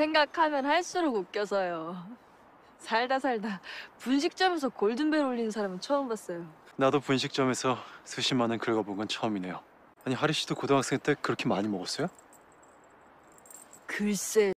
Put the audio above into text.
생각하면 할수록 웃겨서요. 살다 살다 분식점에서 골든벨 올리는 사람은 처음 봤어요. 나도 분식점에서 수십만 원 긁어본 건 처음이네요. 아니 하리 씨도 고등학생 때 그렇게 많이 먹었어요? 글쎄